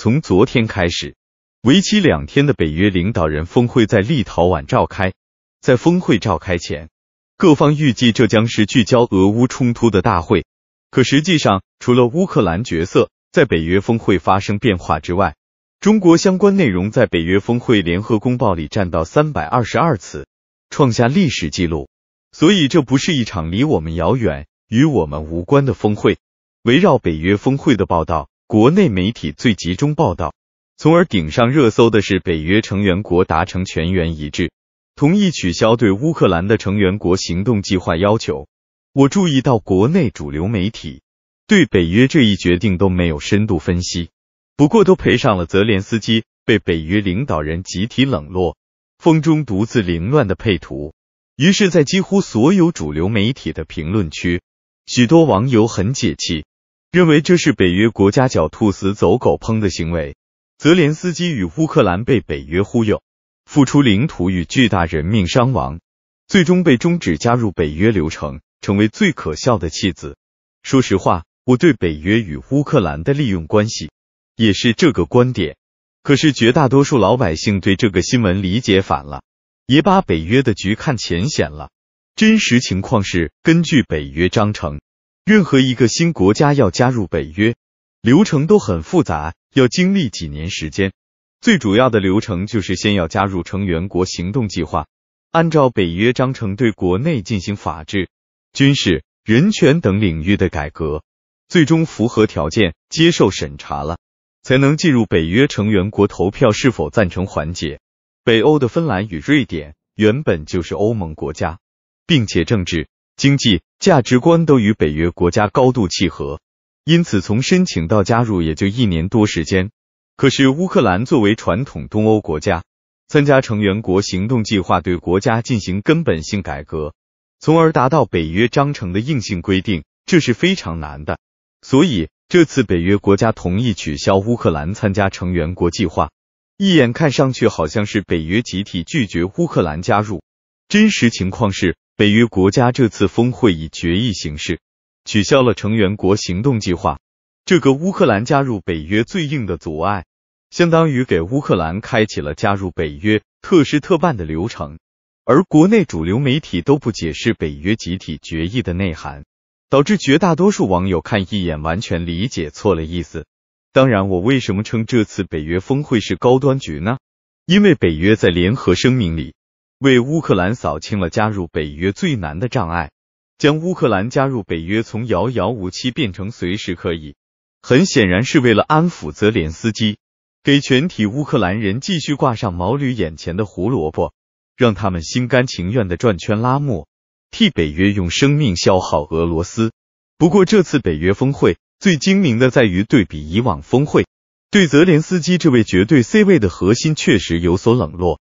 从昨天开始，为期两天的北约领导人峰会在立陶宛召开。在峰会召开前，各方预计这将是聚焦俄乌冲突的大会。可实际上，除了乌克兰角色在北约峰会发生变化之外，中国相关内容在北约峰会联合公报里占到三百二十二次，创下历史记录。所以，这不是一场离我们遥远、与我们无关的峰会。围绕北约峰会的报道。国内媒体最集中报道，从而顶上热搜的是北约成员国达成全员一致，同意取消对乌克兰的成员国行动计划要求。我注意到国内主流媒体对北约这一决定都没有深度分析，不过都赔上了泽连斯基被北约领导人集体冷落，风中独自凌乱的配图。于是，在几乎所有主流媒体的评论区，许多网友很解气。认为这是北约国家狡兔死走狗烹的行为。泽连斯基与乌克兰被北约忽悠，付出领土与巨大人命伤亡，最终被终止加入北约流程，成为最可笑的弃子。说实话，我对北约与乌克兰的利用关系也是这个观点。可是绝大多数老百姓对这个新闻理解反了，也把北约的局看浅显了。真实情况是，根据北约章程。任何一个新国家要加入北约，流程都很复杂，要经历几年时间。最主要的流程就是先要加入成员国行动计划，按照北约章程对国内进行法制、军事、人权等领域的改革，最终符合条件、接受审查了，才能进入北约成员国投票是否赞成环节。北欧的芬兰与瑞典原本就是欧盟国家，并且政治。经济价值观都与北约国家高度契合，因此从申请到加入也就一年多时间。可是乌克兰作为传统东欧国家，参加成员国行动计划对国家进行根本性改革，从而达到北约章程的硬性规定，这是非常难的。所以这次北约国家同意取消乌克兰参加成员国计划，一眼看上去好像是北约集体拒绝乌克兰加入，真实情况是。北约国家这次峰会以决议形式取消了成员国行动计划，这个乌克兰加入北约最硬的阻碍，相当于给乌克兰开启了加入北约特事特办的流程。而国内主流媒体都不解释北约集体决议的内涵，导致绝大多数网友看一眼完全理解错了意思。当然，我为什么称这次北约峰会是高端局呢？因为北约在联合声明里。为乌克兰扫清了加入北约最难的障碍，将乌克兰加入北约从遥遥无期变成随时可以。很显然是为了安抚泽连斯基，给全体乌克兰人继续挂上毛驴眼前的胡萝卜，让他们心甘情愿的转圈拉磨，替北约用生命消耗俄罗斯。不过这次北约峰会最精明的在于对比以往峰会，对泽连斯基这位绝对 C 位的核心确实有所冷落。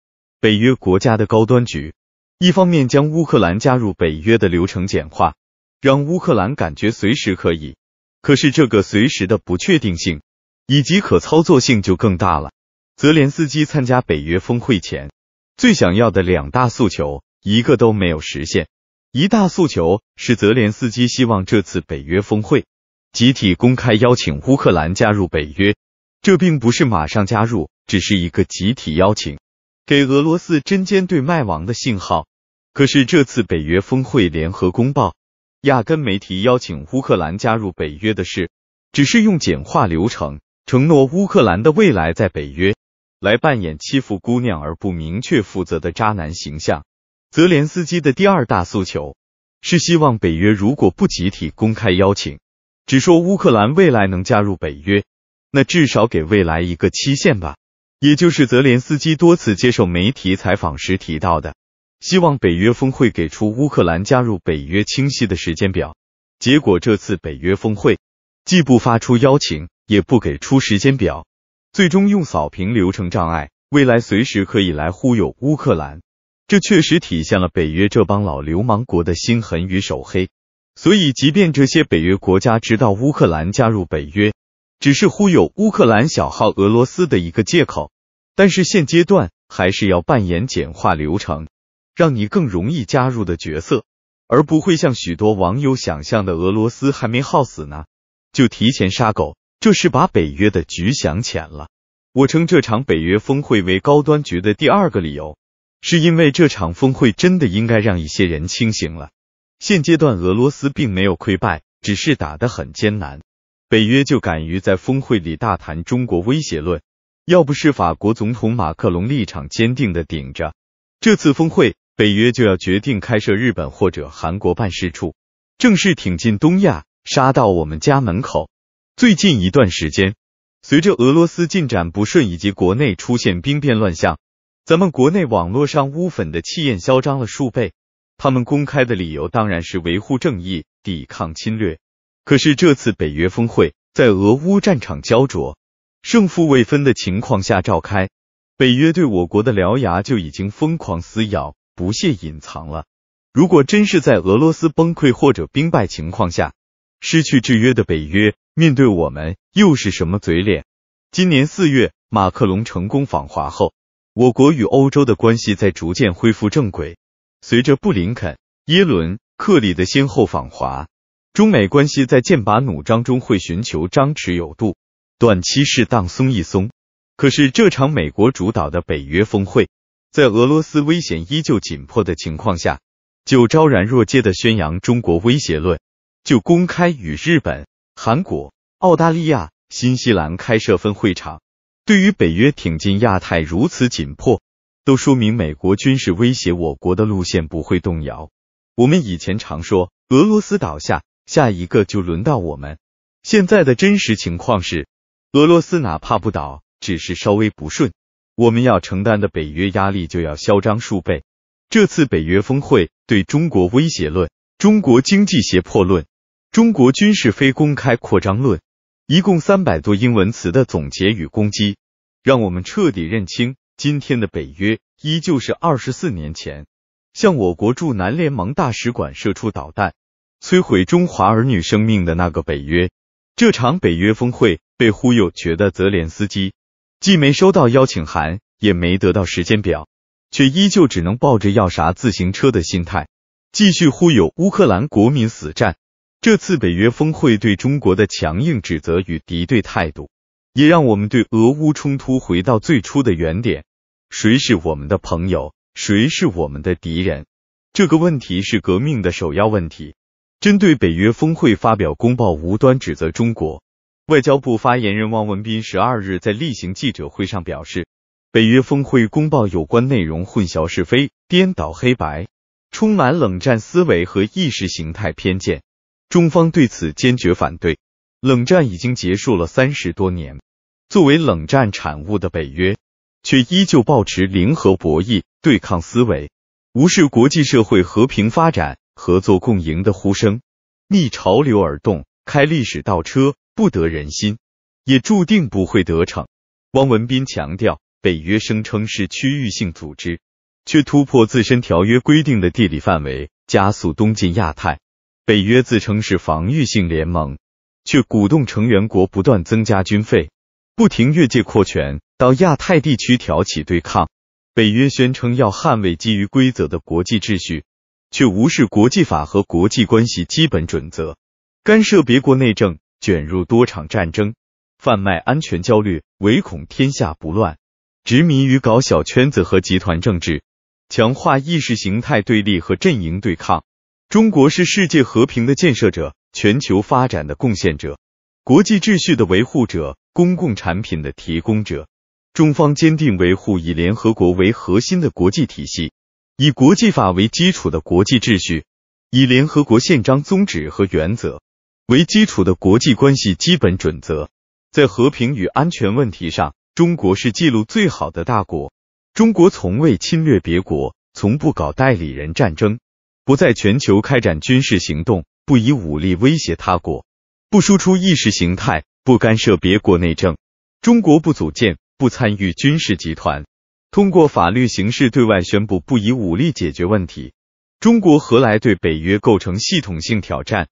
北约国家的高端局，一方面将乌克兰加入北约的流程简化，让乌克兰感觉随时可以。可是这个随时的不确定性，以及可操作性就更大了。泽连斯基参加北约峰会前，最想要的两大诉求，一个都没有实现。一大诉求是泽连斯基希望这次北约峰会集体公开邀请乌克兰加入北约，这并不是马上加入，只是一个集体邀请。给俄罗斯针尖对麦芒的信号，可是这次北约峰会联合公报压根没提邀请乌克兰加入北约的事，只是用简化流程承诺乌克兰的未来在北约，来扮演欺负姑娘而不明确负责的渣男形象。泽连斯基的第二大诉求是希望北约如果不集体公开邀请，只说乌克兰未来能加入北约，那至少给未来一个期限吧。也就是泽连斯基多次接受媒体采访时提到的，希望北约峰会给出乌克兰加入北约清晰的时间表。结果这次北约峰会既不发出邀请，也不给出时间表，最终用扫平流程障碍，未来随时可以来忽悠乌克兰。这确实体现了北约这帮老流氓国的心狠与手黑。所以，即便这些北约国家知道乌克兰加入北约只是忽悠乌克兰小号俄罗斯的一个借口。但是现阶段还是要扮演简化流程，让你更容易加入的角色，而不会像许多网友想象的俄罗斯还没耗死呢，就提前杀狗，这是把北约的局想浅了。我称这场北约峰会为高端局的第二个理由，是因为这场峰会真的应该让一些人清醒了。现阶段俄罗斯并没有溃败，只是打得很艰难，北约就敢于在峰会里大谈中国威胁论。要不是法国总统马克龙立场坚定的顶着，这次峰会北约就要决定开设日本或者韩国办事处，正式挺进东亚，杀到我们家门口。最近一段时间，随着俄罗斯进展不顺以及国内出现兵变乱象，咱们国内网络上乌粉的气焰嚣张了数倍。他们公开的理由当然是维护正义，抵抗侵略。可是这次北约峰会，在俄乌战场焦灼。胜负未分的情况下召开，北约对我国的獠牙就已经疯狂撕咬，不屑隐藏了。如果真是在俄罗斯崩溃或者兵败情况下，失去制约的北约面对我们又是什么嘴脸？今年四月，马克龙成功访华后，我国与欧洲的关系在逐渐恢复正轨。随着布林肯、耶伦、克里的先后访华，中美关系在剑拔弩张中会寻求张弛有度。短期适当松一松，可是这场美国主导的北约峰会，在俄罗斯危险依旧紧迫的情况下，就昭然若揭的宣扬中国威胁论，就公开与日本、韩国、澳大利亚、新西兰开设分会场，对于北约挺进亚太如此紧迫，都说明美国军事威胁我国的路线不会动摇。我们以前常说俄罗斯倒下，下一个就轮到我们，现在的真实情况是。俄罗斯哪怕不倒，只是稍微不顺，我们要承担的北约压力就要嚣张数倍。这次北约峰会对中国威胁论、中国经济胁迫论、中国军事非公开扩张论，一共三百多英文词的总结与攻击，让我们彻底认清今天的北约依旧是二十四年前向我国驻南联盟大使馆射出导弹、摧毁中华儿女生命的那个北约。这场北约峰会。被忽悠，觉得泽连斯基既没收到邀请函，也没得到时间表，却依旧只能抱着要啥自行车的心态，继续忽悠乌克兰国民死战。这次北约峰会对中国的强硬指责与敌对态度，也让我们对俄乌冲突回到最初的原点：谁是我们的朋友，谁是我们的敌人？这个问题是革命的首要问题。针对北约峰会发表公报，无端指责中国。外交部发言人汪文斌十二日在例行记者会上表示，北约峰会公报有关内容混淆是非、颠倒黑白，充满冷战思维和意识形态偏见，中方对此坚决反对。冷战已经结束了三十多年，作为冷战产物的北约，却依旧保持零和博弈、对抗思维，无视国际社会和平发展、合作共赢的呼声，逆潮流而动，开历史倒车。不得人心，也注定不会得逞。汪文斌强调，北约声称是区域性组织，却突破自身条约规定的地理范围，加速东进亚太；北约自称是防御性联盟，却鼓动成员国不断增加军费，不停越界扩权，到亚太地区挑起对抗。北约宣称要捍卫基于规则的国际秩序，却无视国际法和国际关系基本准则，干涉别国内政。卷入多场战争，贩卖安全焦虑，唯恐天下不乱，执迷于搞小圈子和集团政治，强化意识形态对立和阵营对抗。中国是世界和平的建设者，全球发展的贡献者，国际秩序的维护者，公共产品的提供者。中方坚定维护以联合国为核心的国际体系，以国际法为基础的国际秩序，以联合国宪章宗旨和原则。为基础的国际关系基本准则，在和平与安全问题上，中国是记录最好的大国。中国从未侵略别国，从不搞代理人战争，不在全球开展军事行动，不以武力威胁他国，不输出意识形态，不干涉别国内政。中国不组建、不参与军事集团，通过法律形式对外宣布不以武力解决问题。中国何来对北约构成系统性挑战？